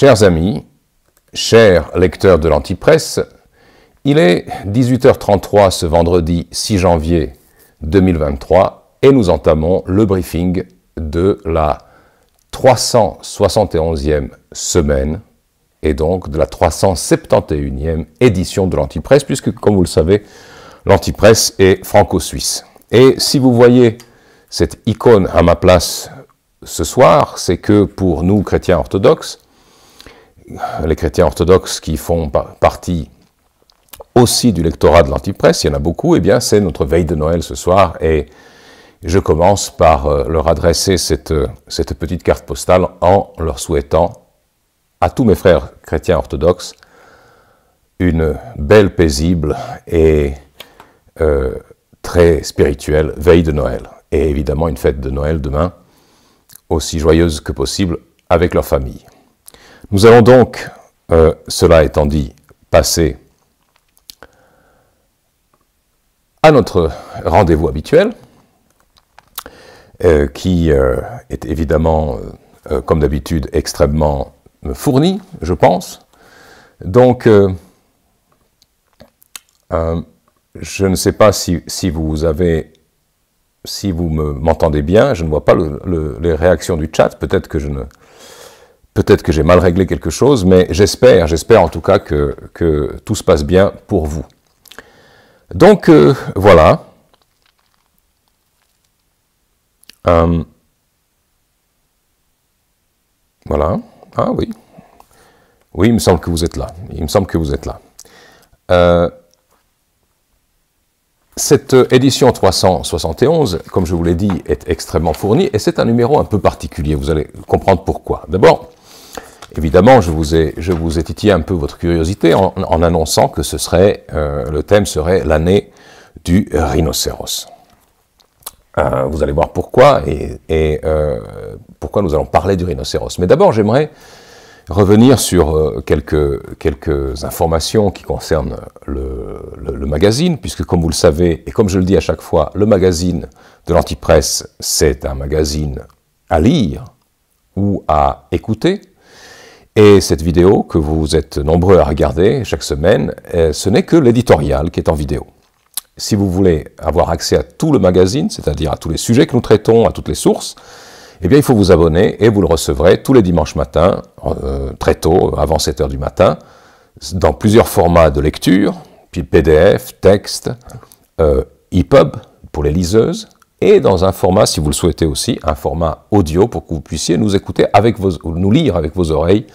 Chers amis, chers lecteurs de l'Antipresse, il est 18h33 ce vendredi 6 janvier 2023 et nous entamons le briefing de la 371e semaine et donc de la 371e édition de l'Antipresse, puisque comme vous le savez, l'Antipresse est franco-suisse. Et si vous voyez cette icône à ma place ce soir, c'est que pour nous chrétiens orthodoxes, les chrétiens orthodoxes qui font partie aussi du lectorat de l'Antipresse, il y en a beaucoup, et eh bien c'est notre veille de Noël ce soir, et je commence par euh, leur adresser euh, cette, petite carte postale en leur souhaitant à tous mes frères chrétiens orthodoxes une belle, paisible et euh, très spirituelle veille de Noël. Et évidemment une fête de Noël demain, aussi joyeuse que possible avec leur famille. Nous allons donc, euh, cela étant dit, passer à notre rendez-vous habituel, euh, qui euh, est évidemment, comme d'habitude, extrêmement fourni, je pense. Donc, je ne sais pas si, vous avez si vous m'entendez bien, je ne vois pas les réactions du chat, peut-être que je ne, Peut-être que j'ai mal réglé quelque chose, mais j'espère, j'espère en tout cas que, tout se passe bien pour vous. Donc euh, voilà. Euh, voilà. Ah oui. Oui, il me semble que vous êtes là. Il me semble que vous êtes là. Euh, cette édition 371, comme je vous l'ai dit, est extrêmement fournie et c'est un numéro un peu particulier. Vous allez comprendre pourquoi. D'abord, Évidemment, je vous, ai, titillé un peu votre curiosité en, annonçant que euh, le thème serait l'année du rhinocéros. Euh, vous allez voir pourquoi et, euh, pourquoi nous allons parler du rhinocéros. Mais d'abord, j'aimerais revenir sur quelques, informations qui concernent le, magazine, puisque comme vous le savez, et comme je le dis à chaque fois, le magazine de l'Antipresse, c'est un magazine à lire ou à écouter, et cette vidéo que vous êtes nombreux à regarder chaque semaine, euh, ce n'est que l'éditorial qui est en vidéo. Si vous voulez avoir accès à tout le magazine, c'est-à-dire à tous les sujets que nous traitons, à toutes les sources, eh bien il faut vous abonner et vous le recevrez tous les dimanches matins, euh, très tôt, avant 7h du matin, dans plusieurs formats de lecture, puis PDF, texte, euh, EPUB pour les liseuses, et dans un format, si vous le souhaitez aussi, un format audio pour que vous puissiez nous écouter avec vos, nous lire avec vos oreilles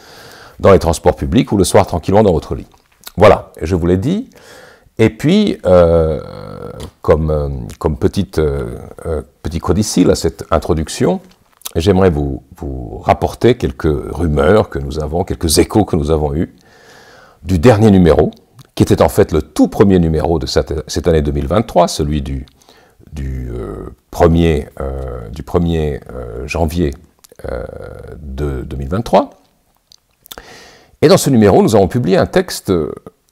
dans les transports publics ou le soir tranquillement dans votre lit. Voilà, je vous l'ai dit. Et puis, euh, comme, euh, comme petite, euh, petit codicile à cette introduction, j'aimerais vous, vous rapporter quelques rumeurs que nous avons, quelques échos que nous avons eus du dernier numéro, qui était en fait le tout premier numéro de cette année 2023, celui du du 1er, euh, euh, du 1 euh, janvier de 2023. Et dans ce numéro, nous avons publié un texte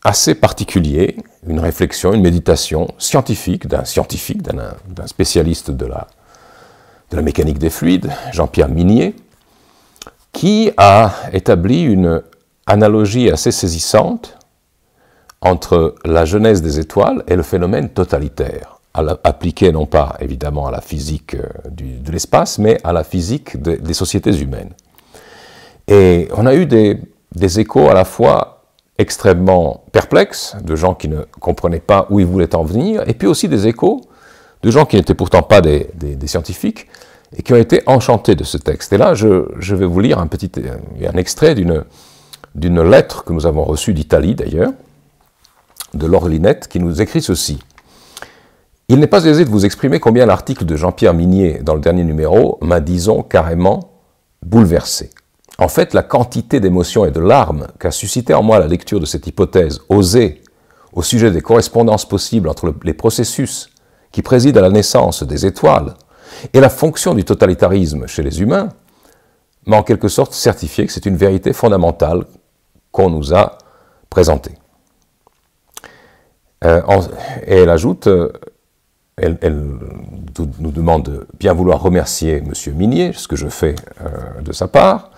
assez particulier, une réflexion, une méditation scientifique d'un scientifique, d'un spécialiste de la, de la mécanique des fluides, Jean-Pierre Minier, qui a établi une analogie assez saisissante entre la genèse des étoiles et le phénomène totalitaire appliquée non pas évidemment à la physique euh, de l'espace, mais à la physique des sociétés humaines. Et on a eu des, échos à la fois extrêmement perplexes, de gens qui ne comprenaient pas où ils voulaient en venir, et puis aussi des échos de gens qui n'étaient pourtant pas des, scientifiques, et qui ont été enchantés de ce texte. Et là, je, vais vous lire un petit euh, un extrait d'une, d'une lettre que nous avons reçue d'Italie d'ailleurs, de Linette, qui nous écrit ceci. Il n'est pas aisé de vous exprimer combien l'article de Jean-Pierre Minier dans le dernier numéro m'a, disons, carrément bouleversé. En fait, la quantité d'émotions et de larmes qu'a suscité en moi la lecture de cette hypothèse osée au sujet des correspondances possibles entre les processus qui président à la naissance des étoiles et la fonction du totalitarisme chez les humains m'a en quelque sorte certifié que c'est une vérité fondamentale qu'on nous a présentée. Euh, et elle ajoute, euh, elle, nous demande de bien vouloir remercier M. Minier, ce que je fais euh, de sa part,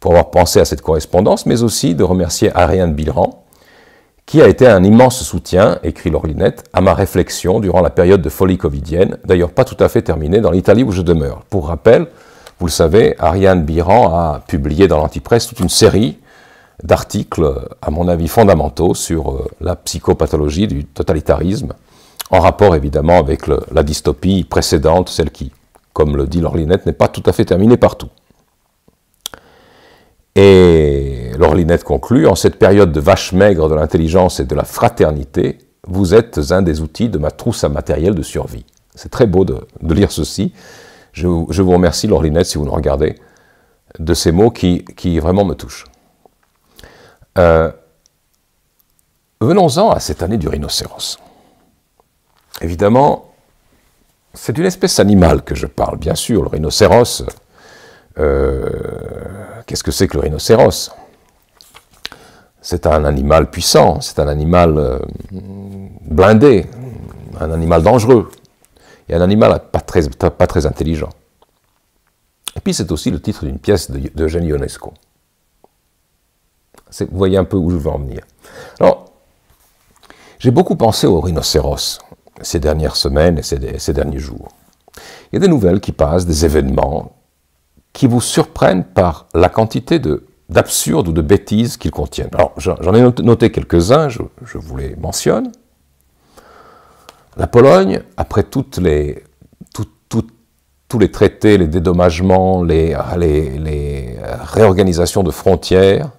pour avoir pensé à cette correspondance, mais aussi de remercier Ariane Biran, qui a été un immense soutien, écrit Lorlinette, à ma réflexion durant la période de folie covidienne, d'ailleurs pas tout à fait terminée, dans l'Italie où je demeure. Pour rappel, vous le savez, Ariane Biran a publié dans l'Antipresse toute une série d'articles, à mon avis fondamentaux, sur euh, la psychopathologie du totalitarisme, en rapport évidemment avec la dystopie précédente, celle qui, comme le dit l'Orlinette, n'est pas tout à fait terminée partout. Et l'Orlinette conclut, en cette période de vache maigre de l'intelligence et de la fraternité, vous êtes un des outils de ma trousse à matériel de survie. C'est très beau de, lire ceci. Je, vous remercie, Lorlinette, si vous nous regardez, de ces mots qui, vraiment me touchent. Euh, venons-en à cette année du rhinocéros. Évidemment, c'est une espèce animale que je parle, bien sûr, le rhinocéros. Euh, qu'est-ce que c'est que le rhinocéros C'est un animal puissant, c'est un animal euh, blindé, un animal dangereux, et un animal pas très, intelligent. Et puis c'est aussi le titre d'une pièce d'Eugène de Ionesco. Vous voyez un peu où je veux en venir. Alors, j'ai beaucoup pensé au rhinocéros ces dernières semaines et ces, derniers jours. Il y a des nouvelles qui passent, des événements qui vous surprennent par la quantité de d'absurdes ou de bêtises qu'ils contiennent. Alors, j'en ai noté quelques-uns, je, vous les mentionne. La Pologne, après toutes les, tous les traités, les dédommagements, les, les, les réorganisations de frontières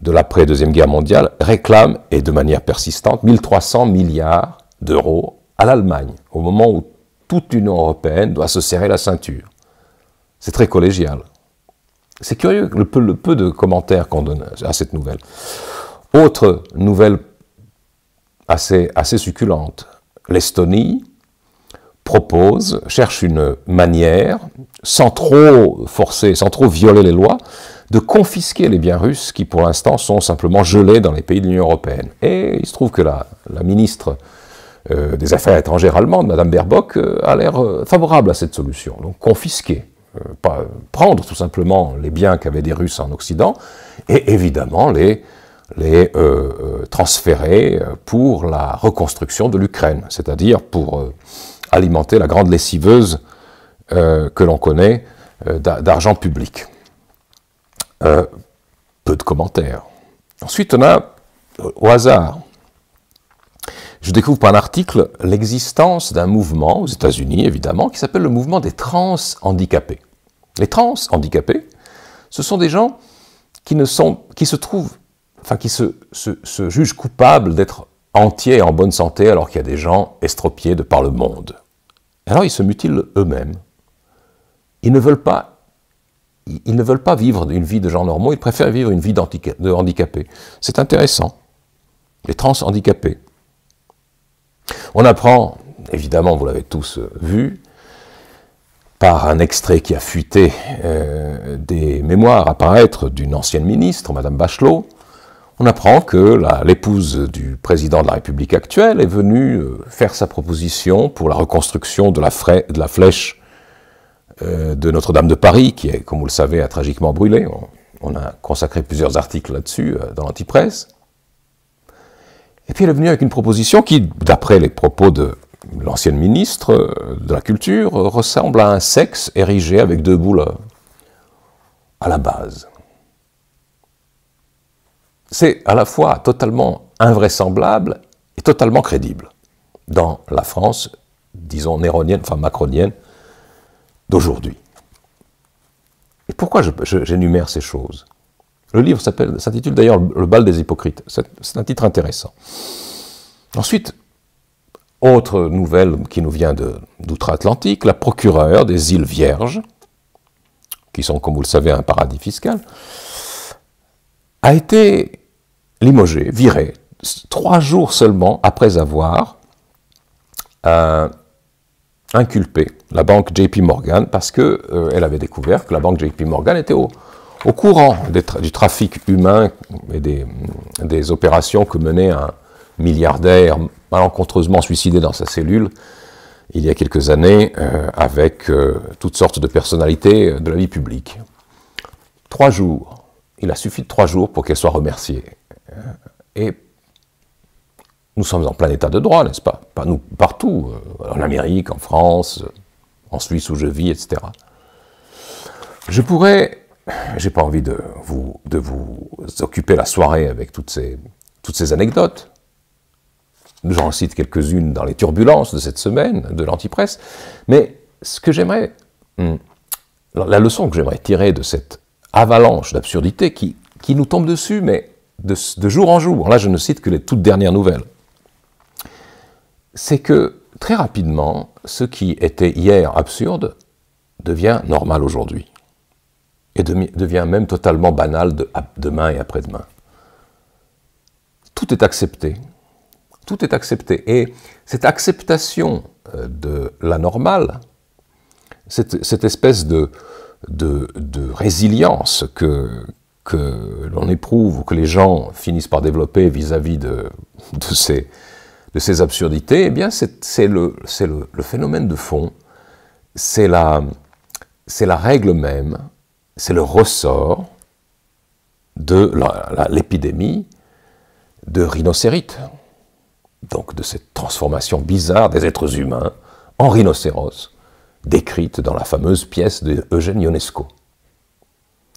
de l'après-deuxième guerre mondiale, réclame, et de manière persistante, 1300 milliards d'euros à l'Allemagne, au moment où toute l'Union européenne doit se serrer la ceinture. C'est très collégial. C'est curieux le peu, de commentaires qu'on donne à cette nouvelle. Autre nouvelle assez, assez succulente, l'Estonie propose, cherche une manière, sans trop forcer, sans trop violer les lois, de confisquer les biens russes qui pour l'instant sont simplement gelés dans les pays de l'Union européenne. Et il se trouve que la, la ministre euh, des affaires étrangères allemandes, Mme Baerbock, euh, a l'air euh, favorable à cette solution. Donc confisquer, pas, prendre tout simplement les biens qu'avaient des Russes en Occident et évidemment les, les transférer pour la reconstruction de l'Ukraine, c'est-à-dire pour alimenter la grande lessiveuse que l'on connaît d'argent public. peu de commentaires. Ensuite, on a, au hasard, je découvre par un article l'existence d'un mouvement aux États-Unis, évidemment, qui s'appelle le mouvement des trans handicapés. Les trans handicapés, ce sont des gens qui, ne sont, qui se trouvent, enfin, qui se, jugent coupables d'être entiers et en bonne santé alors qu'il y a des gens estropiés de par le monde. Alors ils se mutilent eux-mêmes. Ils ne veulent pas ils ne veulent pas vivre une vie de gens normaux, ils préfèrent vivre une vie de handicapés. C'est intéressant. Les trans handicapés. On apprend, évidemment, vous l'avez tous euh, vu, par un extrait qui a fuité euh, des mémoires à paraître d'une ancienne ministre, Madame Bachelot, on apprend que l'épouse du président de la République actuelle est venue euh, faire sa proposition pour la reconstruction de la, flèche de Notre-Dame de Paris, qui est, comme vous le savez, a tragiquement brûlé. On, a consacré plusieurs articles là-dessus dans l'antipresse. Et puis elle est venue avec une proposition qui, d'après les propos de l'ancienne ministre euh, de la Culture, euh, ressemble à un sexe érigé avec deux boules euh, à la base. C'est à la fois totalement invraisemblable et totalement crédible dans la France, disons, néronienne, enfin macronienne, d'aujourd'hui. Et pourquoi j'énumère ces choses le livre s'intitule d'ailleurs Le bal des hypocrites. C'est un titre intéressant. Ensuite, autre nouvelle qui nous vient d'outre-Atlantique, la procureure des îles Vierges, qui sont, comme vous le savez, un paradis fiscal, a été limogée, virée, trois jours seulement après avoir euh, inculpé la banque JP Morgan parce qu'elle euh, elle avait découvert que la banque JP Morgan était au, au courant du trafic humain et des, opérations que menait un milliardaire malencontreusement suicidé dans sa cellule, il y a quelques années, euh, avec euh, toutes sortes de personnalités euh, de la vie publique. Trois jours. Il a suffi de trois jours pour qu'elle soit remerciée. Et nous sommes en plein état de droit, n'est-ce pas, pas nous, Partout, en Amérique, en France, en Suisse où je vis, etc. Je pourrais j'ai pas envie de vous, de vous occuper la soirée avec toutes ces, toutes ces anecdotes. J'en cite quelques-unes dans les turbulences de cette semaine, de l'antipresse. Mais ce que j'aimerais, hmm, la leçon que j'aimerais tirer de cette avalanche d'absurdités qui, nous tombe dessus, mais de jour en jour, là je ne cite que les toutes dernières nouvelles, c'est que très rapidement, ce qui était hier absurde devient normal aujourd'hui et devient même totalement banal de demain et après-demain. Tout est accepté, tout est accepté. Et cette acceptation euh, de la normale, cette, espèce de, de, résilience que, que l'on éprouve ou que les gens finissent par développer vis-à-vis de, de, ces, de ces absurdités, eh bien c'est le, le, le phénomène de fond, c'est la, la règle même c'est le ressort de l'épidémie de rhinocérite, donc de cette transformation bizarre des êtres humains en rhinocéros, décrite dans la fameuse pièce de Eugène Ionesco.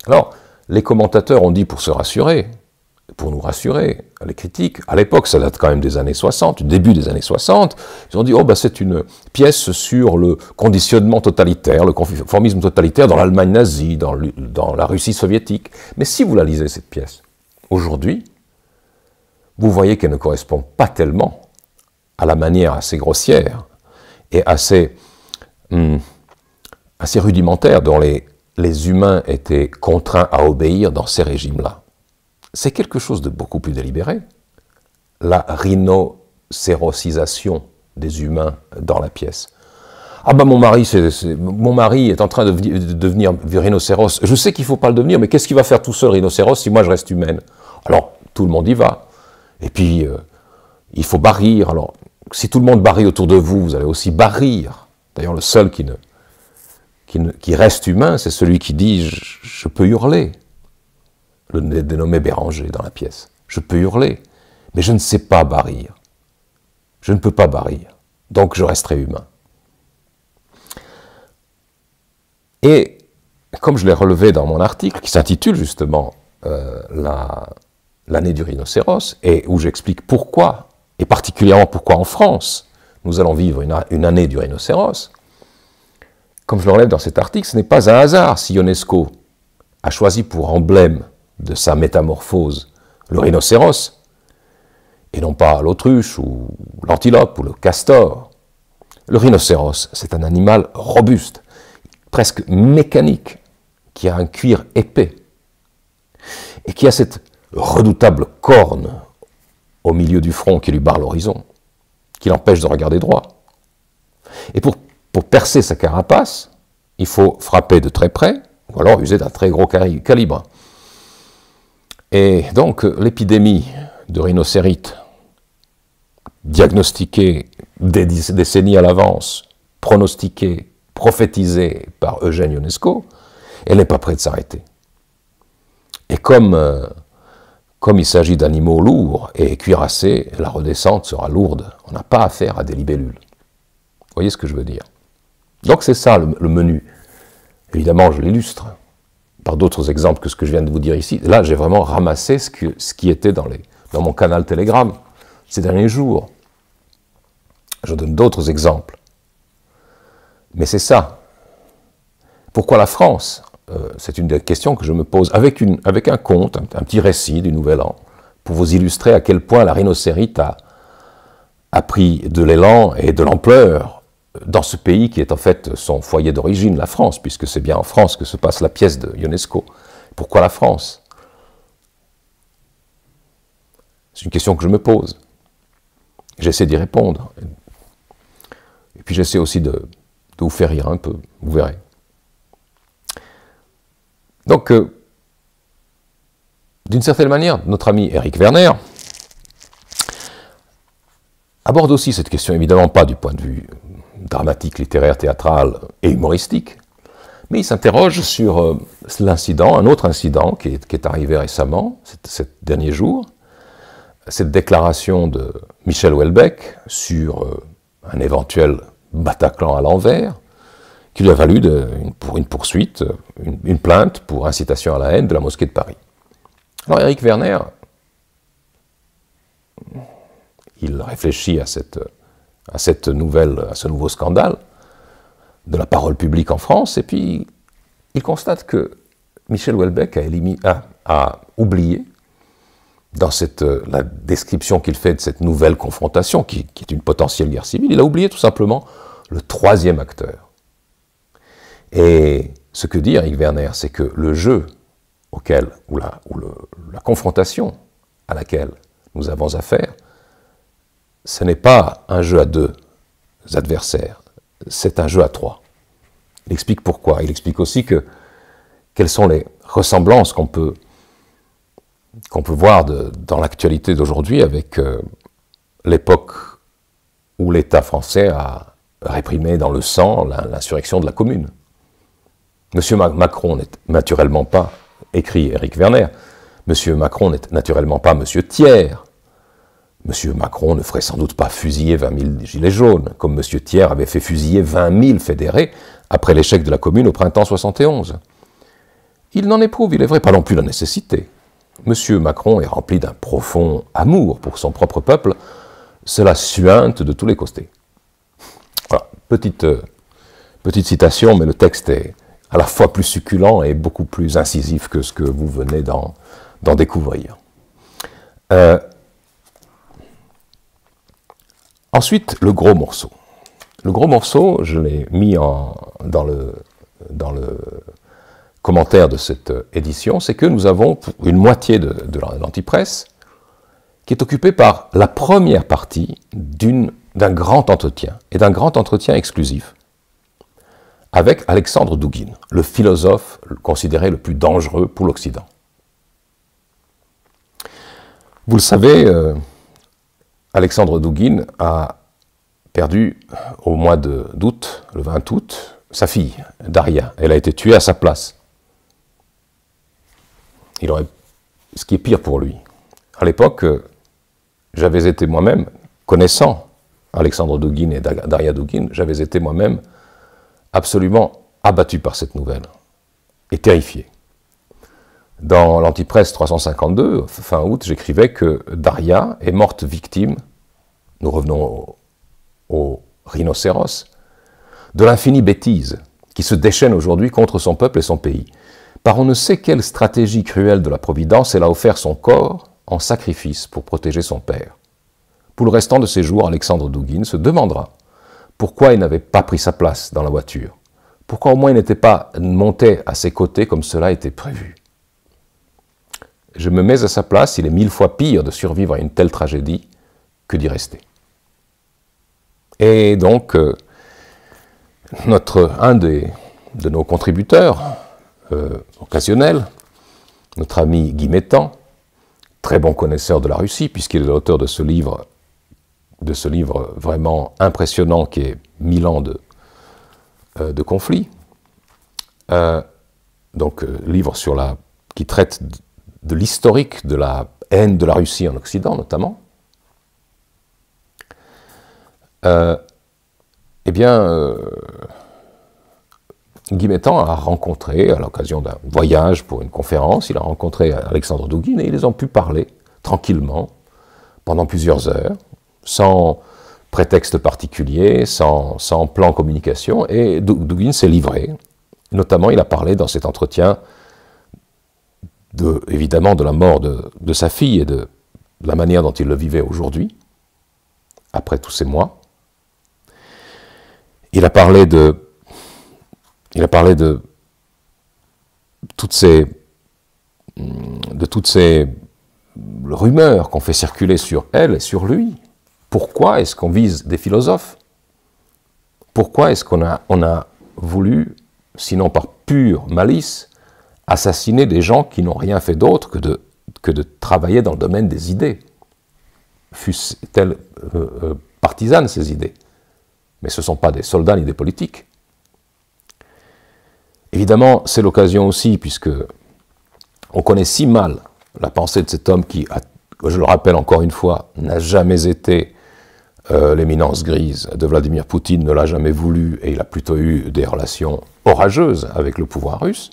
Alors, les commentateurs ont dit pour se rassurer, pour nous rassurer, les critiques, à l'époque, ça date quand même des années 60, début des années 60, ils ont dit, oh, ben, c'est une pièce sur le conditionnement totalitaire, le conformisme totalitaire dans l'Allemagne nazie, dans, la Russie soviétique. Mais si vous la lisez, cette pièce, aujourd'hui, vous voyez qu'elle ne correspond pas tellement à la manière assez grossière et assez, hum, rudimentaire dont les humains étaient contraints à obéir dans ces régimes-là c'est quelque chose de beaucoup plus délibéré. La rhinocérosisation des humains dans la pièce. Ah ben mon mari, c'est. est, mon mari est en train de, devenir rhinocéros. Je sais qu'il ne faut pas le devenir, mais qu'est-ce qu'il va faire tout seul rhinocéros si moi je reste humaine Alors tout le monde y va. Et puis euh, il faut barrir. Alors si tout le monde barrit autour de vous, vous allez aussi barrir. D'ailleurs le seul qui ne, qui reste humain, c'est celui qui dit je peux hurler le dénommé Béranger dans la pièce. Je peux hurler, mais je ne sais pas barrir. Je ne peux pas barrir, donc je resterai humain. Et comme je l'ai relevé dans mon article, qui s'intitule justement euh, L'année du rhinocéros, et où j'explique pourquoi, et particulièrement pourquoi en France, nous allons vivre une, année du rhinocéros, comme je l'enlève dans cet article, ce n'est pas un hasard si UNESCO a choisi pour emblème de sa métamorphose, le rhinocéros, et non pas l'autruche ou l'antilope ou le castor. Le rhinocéros, c'est un animal robuste, presque mécanique, qui a un cuir épais, et qui a cette redoutable corne au milieu du front qui lui barre l'horizon, qui l'empêche de regarder droit. Et pour, percer sa carapace, il faut frapper de très près, ou alors user d'un très gros calibre. Et donc l'épidémie de rhinocérite, diagnostiquée des décennies à l'avance, pronostiquée, prophétisée par Eugène Ionesco, elle n'est pas prête de s'arrêter. Et comme, euh, comme il s'agit d'animaux lourds et cuirassés, la redescente sera lourde. On n'a pas affaire à des libellules. Vous voyez ce que je veux dire Donc c'est ça le menu. Évidemment, je l'illustre par d'autres exemples que ce que je viens de vous dire ici, là j'ai vraiment ramassé ce, qui était dans, mon canal Telegram ces derniers jours. Je donne d'autres exemples. Mais c'est ça. Pourquoi la France euh, C'est une des questions que je me pose avec, un conte, un, petit récit du Nouvel An, pour vous illustrer à quel point la rhinocérite a, a pris de l'élan et de l'ampleur dans ce pays qui est en fait son foyer d'origine, la France, puisque c'est bien en France que se passe la pièce de UNESCO. Pourquoi la France C'est une question que je me pose. J'essaie d'y répondre. Et puis j'essaie aussi de, vous faire rire un peu, vous verrez. Donc, euh, d'une certaine manière, notre ami Eric Werner aborde aussi cette question, évidemment pas du point de vue dramatique, littéraire, théâtrale et humoristique. Mais il s'interroge sur euh, l'incident, un autre incident qui est, arrivé récemment, ces derniers jours, cette déclaration de Michel Houellebecq sur euh, un éventuel Bataclan à l'envers, qui lui a valu pour une poursuite, une, une, plainte pour incitation à la haine de la mosquée de Paris. Alors Eric Werner, il réfléchit à cette euh, à, cette nouvelle, à ce nouveau scandale de la parole publique en France, et puis il constate que Michel Houellebecq a, oublié, dans cette, euh, la description qu'il fait de cette nouvelle confrontation, qui, est une potentielle guerre civile, il a oublié tout simplement le troisième acteur. Et ce que dit Eric Werner, c'est que le jeu auquel, ou, la confrontation à laquelle nous avons affaire, ce n'est pas un jeu à deux adversaires, c'est un jeu à trois. Il explique pourquoi. Il explique aussi que quelles sont les ressemblances qu'on peut, peut voir dans l'actualité d'aujourd'hui avec euh, l'époque où l'État français a réprimé dans le sang l'insurrection de la commune. Monsieur Macron n'est naturellement pas, écrit Eric Werner, Monsieur Macron n'est naturellement pas Monsieur Thiers, M. Macron ne ferait sans doute pas fusiller 20 000 gilets jaunes, comme M. Thiers avait fait fusiller 20 000 fédérés après l'échec de la Commune au printemps 71. Il n'en éprouve, il est vrai, pas non plus la nécessité. M. Macron est rempli d'un profond amour pour son propre peuple, cela suinte de tous les côtés. petite, euh, petite citation, mais le texte est à la fois plus succulent et beaucoup plus incisif que ce que vous venez d'en découvrir. Euh, Ensuite, le gros morceau. Le gros morceau, je l'ai mis dans, le, commentaire de cette édition, c'est que nous avons une moitié de, l'antipresse qui est occupée par la première partie d'un grand entretien, et d'un grand entretien exclusif, avec Alexandre Douguin, le philosophe considéré le plus dangereux pour l'Occident. Vous le savez, euh, Alexandre Douguin a perdu au mois d'août, le 20 août, sa fille, Daria. Elle a été tuée à sa place. Il aurait... Ce qui est pire pour lui. À l'époque, j'avais été moi-même, connaissant Alexandre Douguin et Daria Douguin, j'avais été moi-même absolument abattu par cette nouvelle et terrifié. Dans l'Antipresse 352, fin août, j'écrivais que Daria est morte victime, nous revenons au, rhinocéros, de l'infinie bêtise qui se déchaîne aujourd'hui contre son peuple et son pays. Par on ne sait quelle stratégie cruelle de la Providence, elle a offert son corps en sacrifice pour protéger son père. Pour le restant de ses jours, Alexandre Douguin se demandera pourquoi il n'avait pas pris sa place dans la voiture, pourquoi au moins il n'était pas monté à ses côtés comme cela était prévu. Je me mets à sa place, il est mille fois pire de survivre à une telle tragédie que d'y rester. Et donc, euh, notre, un des, de nos contributeurs euh, occasionnels, notre ami Guy Métan, très bon connaisseur de la Russie, puisqu'il est l'auteur de ce livre, de ce livre vraiment impressionnant qui est Mille ans de, euh, de conflit, donc livre sur la, qui traite de l'historique de la haine de la Russie en Occident notamment, euh, eh bien, euh, a rencontré, à l'occasion d'un voyage pour une conférence, il a rencontré Alexandre Douguin et ils ont pu parler tranquillement pendant plusieurs heures, sans prétexte particulier, sans, sans plan communication, et Douguin s'est livré. Notamment, il a parlé dans cet entretien évidemment de la mort de, de sa fille et de, la manière dont il le vivait aujourd'hui, après tous ces mois. Il a parlé de, il a parlé de toutes ces, de toutes ces rumeurs qu'on fait circuler sur elle et sur lui. Pourquoi est-ce qu'on vise des philosophes Pourquoi est-ce qu'on a, on a voulu, sinon par pure malice, assassiner des gens qui n'ont rien fait d'autre que de, que de travailler dans le domaine des idées, fussent-elles euh, euh, partisanes ces idées. Mais ce ne sont pas des soldats ni des politiques. Évidemment, c'est l'occasion aussi, puisque on connaît si mal la pensée de cet homme qui, je le rappelle encore une fois, n'a jamais été euh, l'éminence grise de Vladimir Poutine, ne l'a jamais voulu et il a plutôt eu des relations orageuses avec le pouvoir russe.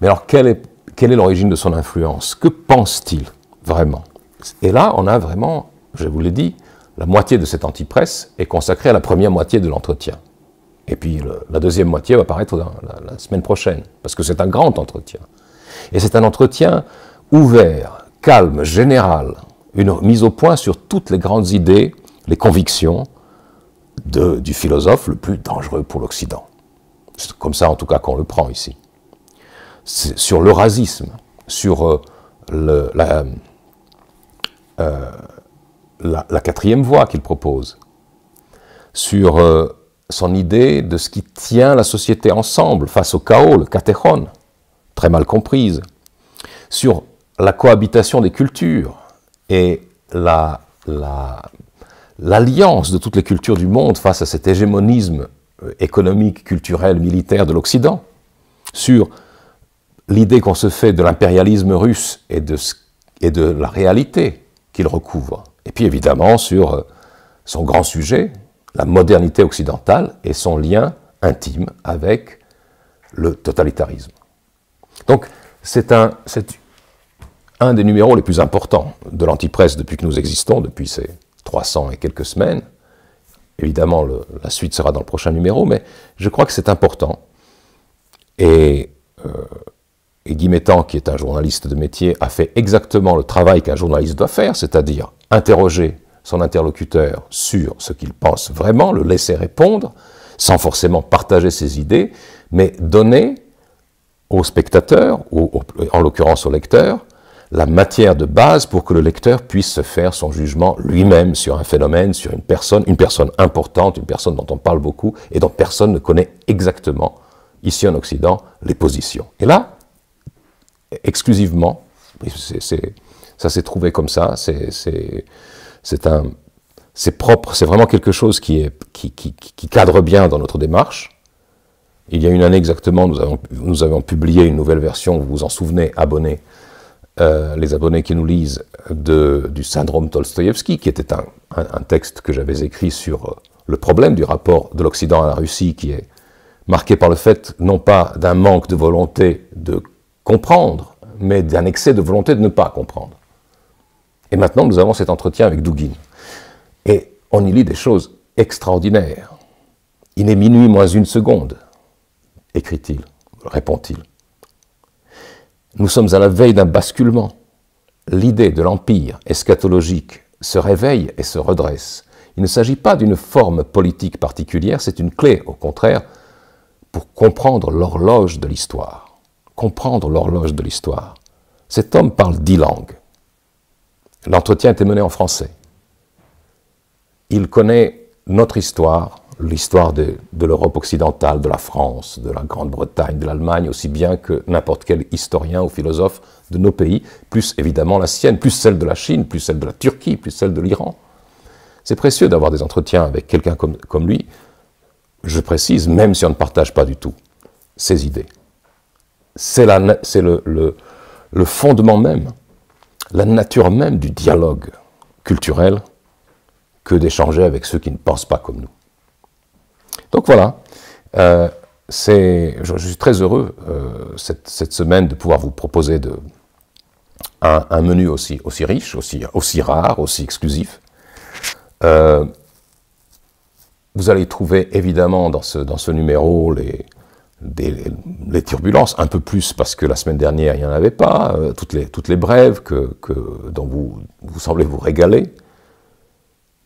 Mais alors, quelle est, l'origine de son influence Que pense-t-il vraiment Et là, on a vraiment, je vous l'ai dit, la moitié de cette antipresse est consacrée à la première moitié de l'entretien. Et puis la deuxième moitié va paraître la, semaine prochaine, parce que c'est un grand entretien. Et c'est un entretien ouvert, calme, général, une mise au point sur toutes les grandes idées, les convictions du philosophe le plus dangereux pour l'Occident. C'est comme ça en tout cas qu'on le prend ici sur l'eurasisme, sur euh, le, euh, euh, la, la, quatrième voie qu'il propose, sur son idée de ce qui tient la société ensemble face au chaos, le catéchon, très mal comprise, sur la cohabitation des cultures et la, l'alliance de toutes les cultures du monde face à cet hégémonisme économique, culturel, militaire de l'Occident, sur l'idée qu'on se fait de l'impérialisme russe et de, et de la réalité qu'il recouvre. Et puis évidemment sur euh, son grand sujet, la modernité occidentale et son lien intime avec le totalitarisme. Donc c'est un, un des numéros les plus importants de l'antipresse depuis que nous existons, depuis ces 300 et quelques semaines. Évidemment, la suite sera dans le prochain numéro, mais je crois que c'est important. Et euh, et Guy qui est un journaliste de métier, a fait exactement le travail qu'un journaliste doit faire, c'est-à-dire interroger son interlocuteur sur ce qu'il pense vraiment, le laisser répondre, sans forcément partager ses idées, mais donner au spectateur, ou en l'occurrence au lecteur, la matière de base pour que le lecteur puisse se faire son jugement lui-même sur un phénomène, sur une personne, une personne importante, une personne dont on parle beaucoup et dont personne ne connaît exactement, ici en Occident, les positions. Et là, exclusivement. c'est ça s'est trouvé comme ça. C'est propre, c'est vraiment quelque chose qui, cadre bien dans notre démarche. Il y a une année exactement, nous avons, publié une nouvelle version, vous vous en souvenez, abonnés, euh, les abonnés qui nous lisent, de, du syndrome Tolstoïevski, qui était un texte que j'avais écrit sur euh, le problème du rapport de l'Occident à la Russie, qui est marqué par le fait, non pas d'un manque de volonté de comprendre, mais d'un excès de volonté de ne pas comprendre. Et maintenant, nous avons cet entretien avec Douguin. Et on y lit des choses extraordinaires. Il est minuit moins une seconde, écrit-il, répond-il. Nous sommes à la veille d'un basculement. L'idée de l'empire eschatologique se réveille et se redresse. Il ne s'agit pas d'une forme politique particulière, c'est une clé, au contraire, pour comprendre l'horloge de l'histoire comprendre l'horloge de l'histoire. Cet homme parle dix langues. L'entretien était mené en français. Il connaît notre histoire, l'histoire de, l'Europe occidentale, de la France, de la Grande-Bretagne, de l'Allemagne, aussi bien que n'importe quel historien ou philosophe de nos pays, plus évidemment la sienne, plus celle de la Chine, plus celle de la Turquie, plus celle de l'Iran. C'est précieux d'avoir des entretiens avec quelqu'un comme lui, je précise, même si on ne partage pas du tout ses idées. C'est le, le, fondement même, la nature même du dialogue culturel que d'échanger avec ceux qui ne pensent pas comme nous. Donc voilà, euh, je, suis très heureux euh, cette, semaine de pouvoir vous proposer de, un, menu aussi, aussi riche, aussi, aussi rare, aussi exclusif. Euh, vous allez trouver évidemment dans ce, dans ce numéro les, les turbulences, un peu plus parce que la semaine dernière, il n'y en avait pas, euh, toutes, les, toutes les brèves que, dont vous, semblez vous régaler.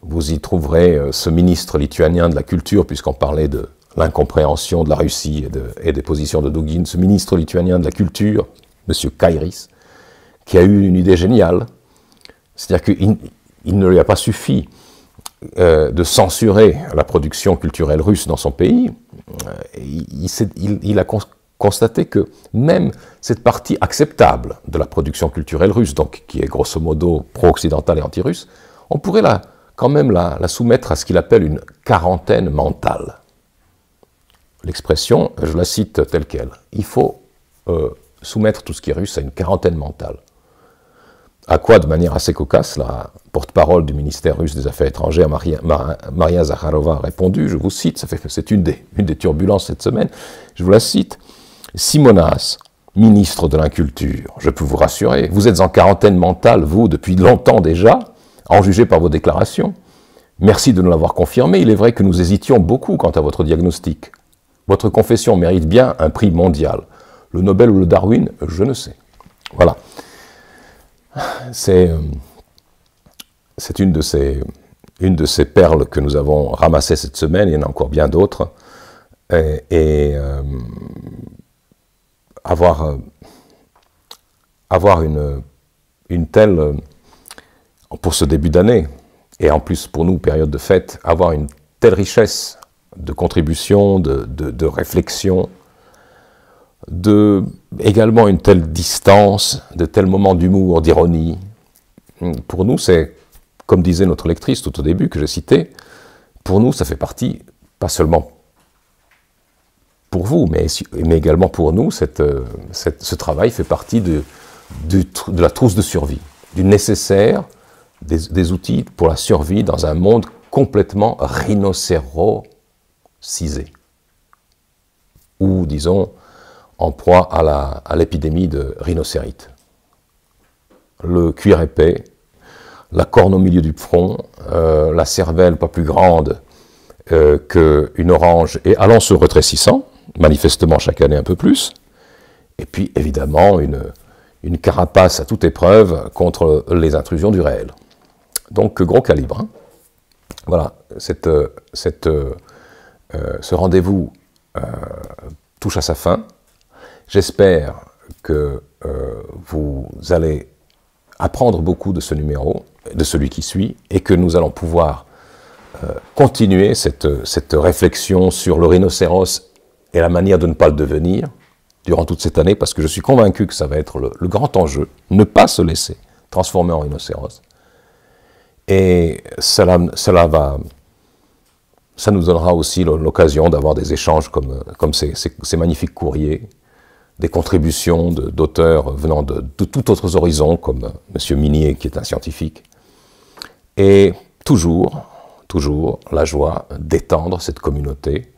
Vous y trouverez euh, ce ministre lituanien de la culture, puisqu'on parlait de l'incompréhension de la Russie et, des positions de Dugin, ce ministre lituanien de la culture, M. Kairis, qui a eu une idée géniale. C'est-à-dire qu'il il ne lui a pas suffi euh, de censurer la production culturelle russe dans son pays, euh, il, a constaté que même cette partie acceptable de la production culturelle russe, donc qui est grosso modo pro-occidentale et anti-russe, on pourrait la, quand même la, soumettre à ce qu'il appelle une quarantaine mentale. L'expression, je la cite telle qu'elle, il faut euh, soumettre tout ce qui est russe à une quarantaine mentale. À quoi, de manière assez cocasse, la porte-parole du ministère russe des Affaires étrangères, Maria, Maria Zakharova, a répondu, je vous cite, ça fait, c'est une des, une des turbulences cette semaine, je vous la cite, Simonas, ministre de l'inculture, je peux vous rassurer, vous êtes en quarantaine mentale, vous, depuis longtemps déjà, en jugé par vos déclarations. Merci de nous l'avoir confirmé, il est vrai que nous hésitions beaucoup quant à votre diagnostic. Votre confession mérite bien un prix mondial. Le Nobel ou le Darwin, je ne sais. Voilà. C'est euh, une, de ces, perles que nous avons ramassées cette semaine, il y en a encore bien d'autres. Et, euh, euh, avoir, une, telle, pour ce début d'année, et en plus pour nous, période de fête, avoir une telle richesse de contributions, de réflexions, de également une telle distance, de tels moments d'humour, d'ironie. Hmm, pour nous, c'est, comme disait notre lectrice tout au début que j'ai cité, pour nous, ça fait partie, pas seulement pour vous, mais, également pour nous, euh, cette, ce travail fait partie de, de, la trousse de survie, du nécessaire, des, outils pour la survie dans un monde complètement rhinocérosisé. Ou, disons, en proie à l'épidémie de rhinocérite. Le cuir épais, la corne au milieu du front, euh, la cervelle pas plus grande euh, qu'une orange et allant se retrécissant, manifestement chaque année un peu plus, et puis évidemment une, une carapace à toute épreuve contre les intrusions du réel. Donc gros calibre. Hein. Voilà, cette, cette, euh, ce rendez-vous touche à sa fin. J'espère que euh, vous allez apprendre beaucoup de ce numéro, de celui qui suit, et que nous allons pouvoir euh, continuer cette, cette réflexion sur le rhinocéros et la manière de ne pas le devenir durant toute cette année, parce que je suis convaincu que ça va être le, grand enjeu, ne pas se laisser transformer en rhinocéros. Et cela, cela va, ça nous donnera aussi l'occasion d'avoir des échanges comme, comme ces magnifiques courriers des contributions d'auteurs venant de, tout autres horizons, comme M. Minier, qui est un scientifique. Et toujours, toujours, la joie d'étendre cette communauté,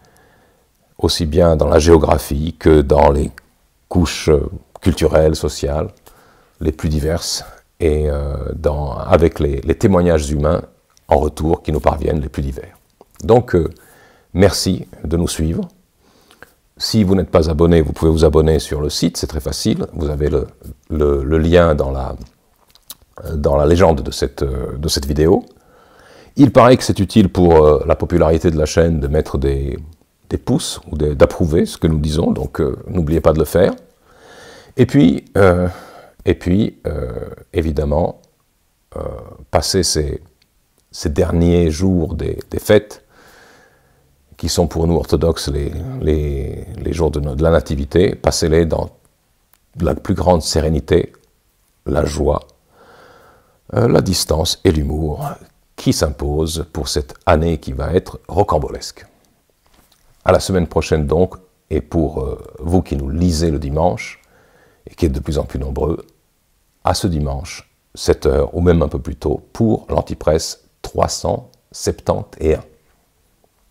aussi bien dans la géographie que dans les couches culturelles, sociales, les plus diverses, et euh, avec les, témoignages humains en retour qui nous parviennent les plus divers. Donc, euh, merci de nous suivre. Si vous n'êtes pas abonné, vous pouvez vous abonner sur le site, c'est très facile. Vous avez le, lien dans la, légende de cette, vidéo. Il paraît que c'est utile pour euh, la popularité de la chaîne de mettre des, pouces ou d'approuver ce que nous disons, donc euh, n'oubliez pas de le faire. Et puis, euh, et puis évidemment, passer ces, derniers jours des fêtes, qui sont pour nous orthodoxes les, jours de, la Nativité, passez-les dans la plus grande sérénité, la joie, euh, la distance et l'humour qui s'imposent pour cette année qui va être rocambolesque. À la semaine prochaine donc, et pour euh, vous qui nous lisez le dimanche, et qui êtes de plus en plus nombreux, à ce dimanche, 7h ou même un peu plus tôt, pour l'Antipresse 371.